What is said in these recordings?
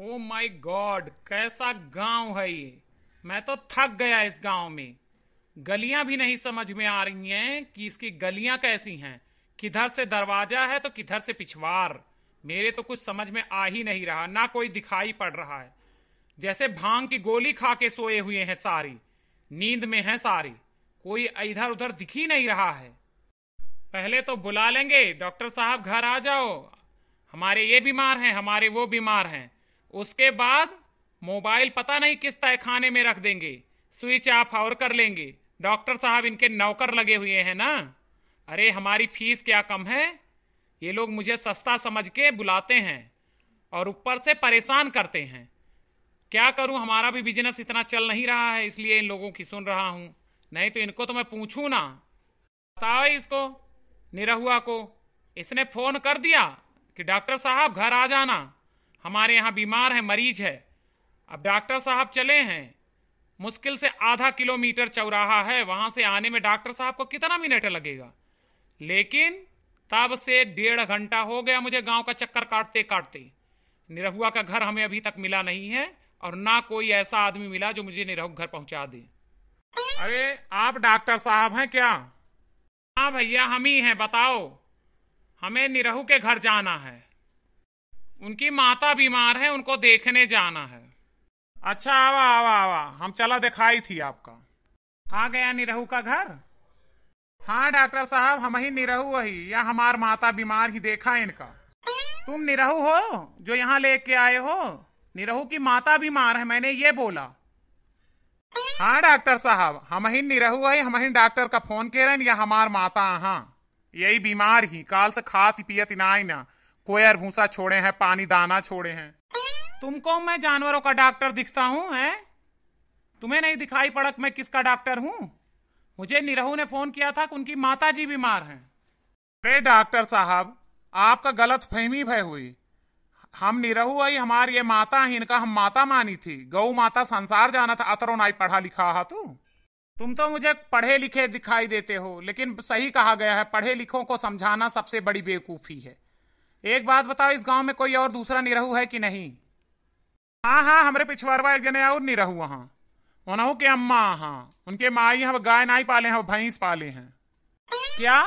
oh my God कैसा गांव है ये मैं तो थक गया इस गांव में गलियां भी नहीं समझ में आ रही हैं कि इसकी गलियां कैसी हैं किधर से दरवाजा है तो किधर से पिछवार मेरे तो कुछ समझ में आ ही नहीं रहा ना कोई दिखाई पड़ रहा है जैसे भांग की गोली खा के सोए हुए हैं सारी नींद में है सारी कोई इधर उधर दिख ही नहीं रहा है पहले तो बुला लेंगे डॉक्टर साहब घर आ जाओ हमारे ये बीमार हैं हमारे वो बीमार हैं उसके बाद मोबाइल पता नहीं किस खाने में रख देंगे स्विच ऑफ और कर लेंगे डॉक्टर साहब इनके नौकर लगे हुए हैं ना अरे हमारी फीस क्या कम है ये लोग मुझे सस्ता समझ के बुलाते हैं और ऊपर से परेशान करते हैं क्या करूं हमारा भी बिजनेस इतना चल नहीं रहा है इसलिए इन लोगों की सुन रहा हूं नहीं तो इनको तो मैं पूछू ना बताओ इसको निरहुआ को इसने फोन कर दिया कि डॉक्टर साहब घर आ जाना हमारे यहाँ बीमार है मरीज है अब डॉक्टर साहब चले हैं मुश्किल से आधा किलोमीटर चौराहा है वहां से आने में डॉक्टर साहब को कितना मिनट लगेगा लेकिन तब से डेढ़ घंटा हो गया मुझे गांव का चक्कर काटते काटते निरहुआ का घर हमें अभी तक मिला नहीं है और ना कोई ऐसा आदमी मिला जो मुझे निरहु घर पहुंचा दे अरे आप डॉक्टर साहब हैं क्या हाँ भैया हम ही हैं बताओ हमें निरहू के घर जाना है उनकी माता बीमार है उनको देखने जाना है अच्छा आवा आवा आवा हम चला दिखाई थी आपका आ गया निरहू का घर हाँ डॉक्टर साहब हम ही निरहू वही या हमार माता बीमार ही देखा इनका तुम निरहू हो जो यहाँ लेके आए हो निरहू की माता बीमार है मैंने ये बोला हाँ डॉक्टर साहब हम ही निरहू है हम ही डॉक्टर का फोन के रहे या हमार माता हाँ यही बीमार ही काल से खात पियत ना ना कोयर भूसा छोड़े हैं पानी दाना छोड़े हैं तुमको मैं जानवरों का डॉक्टर दिखता हूँ है तुम्हें नहीं दिखाई पड़क मैं किसका डॉक्टर हूँ मुझे निरहू ने फोन किया था कि उनकी माता जी बीमार हैं अरे डॉक्टर साहब आपका गलत फहमी भय हुई हम निरहू आई हमारी ये माता है इनका हम माता मानी थी गऊ माता संसार जाना था अतरो नाई पढ़ा लिखा हा तू तुम तो मुझे पढ़े लिखे दिखाई देते हो लेकिन सही कहा गया है पढ़े लिखों को समझाना सबसे बड़ी बेवकूफ़ी है एक बात बताओ इस गांव में कोई और दूसरा निरहू है कि नहीं हाँ हाँ हमारे पिछवाड़वा एक जने और निरहू वहां उन्हों के अम्मा हाँ उनके माई हम गाय ही पाले हैं भैंस पाले हैं क्या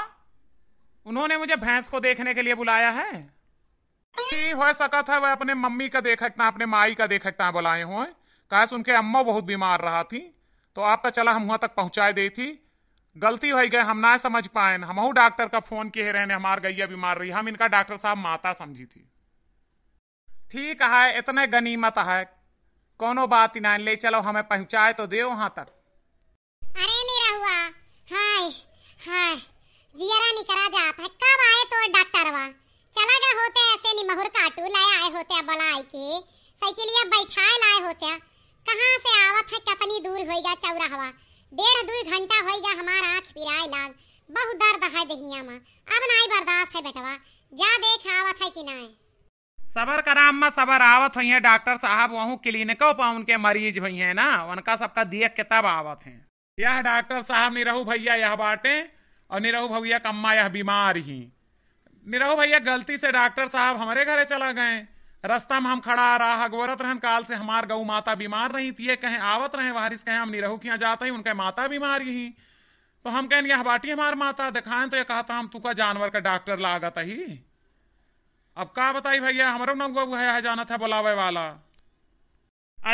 उन्होंने मुझे भैंस को देखने के लिए बुलाया है हो सका था वह अपने मम्मी का देख सकता अपने माई का देख सकता बुलाए हुए कहा उनके अम्मा बहुत बीमार रहा थी तो आपका चला हम वहां तक पहुंचाए दे थी गलती हो गए हम ना समझ पाए हमहू डॉक्टर का फोन किए रहने हमार गैया बीमार रही हम इनका डॉक्टर साहब माता समझी थी ठीक है इतने गनीमत है कोनो बात ना ले चलो हमें पहुंचाए तो दे वहां तक अरे मेरा हुआ हाय हाय जियरा निकरा जात है कब आए तो डॉक्टरवा चला गए होते ऐसे नि महुर काटू लाए आए होते बलाए के साइकिलिया बैठाए लाए होते कहां से आवत है कितनी दूर होएगा चौराहवा डेढ़ दुई घंटा हो गया हमार आँख पिराए लाग बहुत दर्द है दहिया माँ अब नाई बर्दाश्त है बेटवा जा देख आवत है कि ना सबर करा अम्मा सबर आवत हुई है डॉक्टर साहब वहू क्लिनिको पर उनके मरीज हुई है ना उनका सबका दिए किताब आवत है यह डॉक्टर साहब निरहू भैया यह बाटे और निरहू भैया कम्मा यह बीमार ही निरहू भैया गलती से डॉक्टर साहब हमारे घरे चला गए रास्ता में हम खड़ा रहा गोरत रहन काल से हमार गऊ माता बीमार रही थी कहें आवत रहे वारिस कहें हम निरहू किया जाते हैं उनके माता बीमार ही तो हम कहें यह बाटी हमार माता दिखाएं तो ये कहता हम तू का जानवर का डॉक्टर लागत ही अब का बताई भैया हमारो ना गऊ है जाना था बुलावे वाला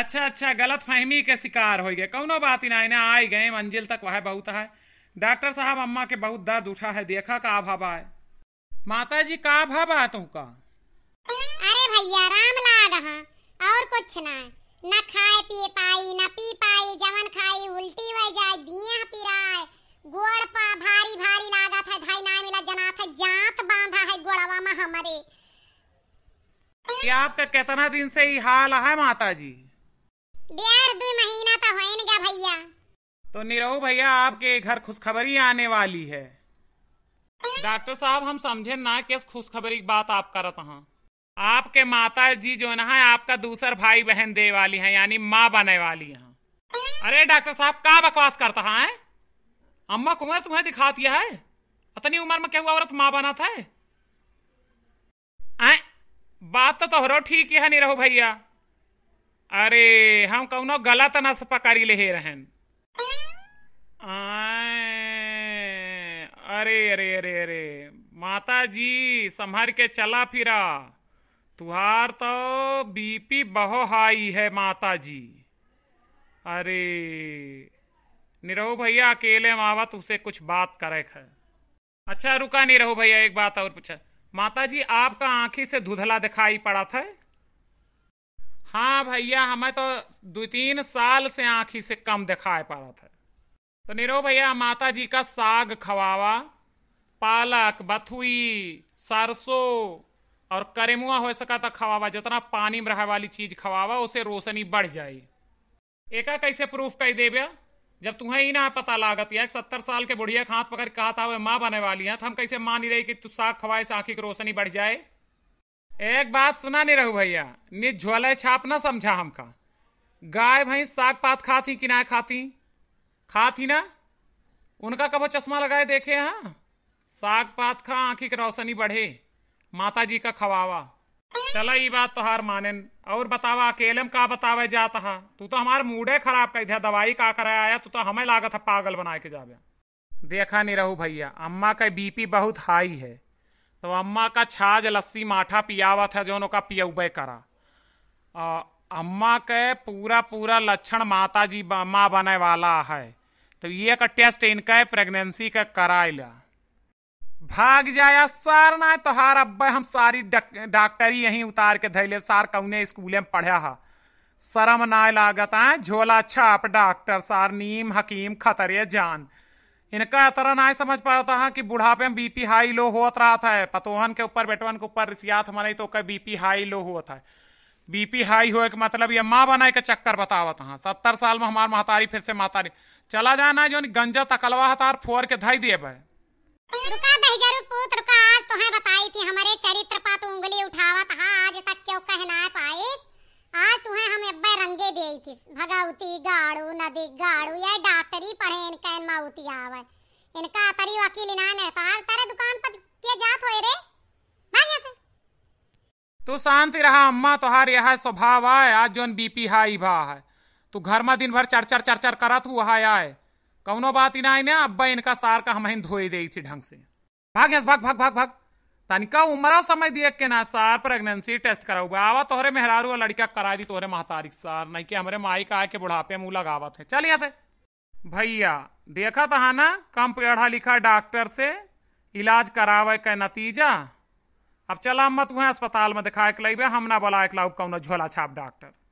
अच्छा अच्छा गलत फहमी के शिकार हो गए कौनो बात ही ना इन्हें आई गए मंजिल तक वह बहुत है डॉक्टर साहब अम्मा के बहुत दर्द उठा है देखा का भाबा है माता जी का भाबा तुका भैया राम लाग हाँ और कुछ ना ना खाए पिए पाई ना पी पाई जवन खाई उल्टी हो जाए दिया पिराए गोड़ पा भारी भारी लागा था धाई ना मिला जना था जात बांधा है गोड़वा में हमारे ये आपका कितना दिन से ही हाल है माता जी डेढ़ दो महीना तो होइन गया भैया तो निरहू भैया आपके घर खुशखबरी आने वाली है डॉक्टर साहब हम समझे ना किस खुशखबरी की बात आप करते हैं आपके माता जी जो है ना है आपका दूसर भाई बहन दे वाली है यानी माँ बने वाली है अरे डॉक्टर साहब का बकवास करता है अम्मा कुमार तुम्हें दिखा दिया है इतनी उम्र में क्या औरत माँ बना था आए बात तो रो ठीक है नहीं रहो भैया अरे हम कौनो गलत न से पकड़ी ले रहन अरे अरे अरे अरे माता जी संभर के चला फिरा तुहार तो बीपी बहु हाई है माता जी अरे निरहु भैया अकेले मावा तुझसे कुछ बात करे है अच्छा रुका नहीं रहो भैया एक बात और पूछा माता जी आपका आंखी से धुधला दिखाई पड़ा था हाँ भैया हमें तो दो तीन साल से आंखी से कम दिखाई पड़ा था तो निरो भैया माता जी का साग खवावा पालक बथुई सरसों और करेमुआ हो सका तो खवावा जितना पानी में रहे वाली चीज खवावा उसे रोशनी बढ़ जाए एका कैसे प्रूफ कह देवे जब तुम्हें ही ना पता लागत है सत्तर साल के बुढ़िया हाथ पकड़ कहा था वह माँ बने वाली है तो हम कैसे मान ही रही कि तू साग खवाए से आंखी की रोशनी बढ़ जाए एक बात सुना नहीं रहू भैया निज्वलय छाप ना समझा हमका गाय भैंस साग पात खाती कि ना खाती खाती ना उनका कबो चश्मा लगाए देखे हाँ साग पात खा आंखी की रोशनी बढ़े माता जी का खवावा चला ये बात तो हार माने और बतावा अकेले में का बतावे जाता हा तू तो हमारे मूडे खराब कर दिया दवाई का कराया आया तू तो हमें लागत है पागल बना के जावे देखा नहीं रहू भैया अम्मा का बीपी बहुत हाई है तो अम्मा का छाछ लस्सी माठा पियावा था जो का पियबे करा आ, अम्मा के पूरा पूरा लक्षण माता जी माँ बने वाला है तो ये का टेस्ट इनका प्रेगनेंसी का कराइला भाग जाया सार ना तो हार अब हम सारी डॉक्टर ही यहीं उतार के धैले सार कौने स्कूल में पढ़ा हा शर्म ना लागत आए झोला छाप डॉक्टर सार नीम हकीम खतरे जान इनका तरह ना समझ पाता है कि बुढ़ापे में बीपी हाई लो हो रहा था पतोहन के ऊपर बेटवन के ऊपर रिसियात हमारे तो का बीपी हाई लो होता है बीपी हाई हो के मतलब ये माँ बनाए के चक्कर बतावत हाँ सत्तर साल में हमार महतारी फिर से मातारी चला जाना जो गंजा तकलवा हतार फोर के धाई दिए भाई रुका दहजरु पुत्र का आज तो है बताई थी हमारे चरित्र पा तू तो उंगली उठावा आज तक क्यों आज तू है अब्बे रंगे दे थी गाड़ू नदी गाड़ू ये डॉक्टरी पढ़े माउती आवे इनका तरी वकील ना ने दुकान पर के जात होए रे तू रहा अम्मा तोहार यह स्वभाव आए आज जोन बीपी हाई भा है तू घर में दिन भर चर चर चर चर तू वहा आए कौनो बात ही ना आईने अब्बा इनका सार का हमें धोए दे थी ढंग से भाग यस भाग भाग भाग भाग तनिका उमरा समय दिए के ना सार प्रेगनेंसी टेस्ट कराऊ आवा तोहरे मेहरारू और लड़का करा दी तोहरे महतारिक सार नहीं कि हमारे माई का आके बुढ़ापे मुंह लगावत है चल यहाँ से भैया देखा था ना कम पढ़ा लिखा डॉक्टर से इलाज करावे का नतीजा अब चला मत वहाँ अस्पताल में दिखाए के लाइबे हम ना बोलाए के लाऊ कौन झोला छाप डॉक्टर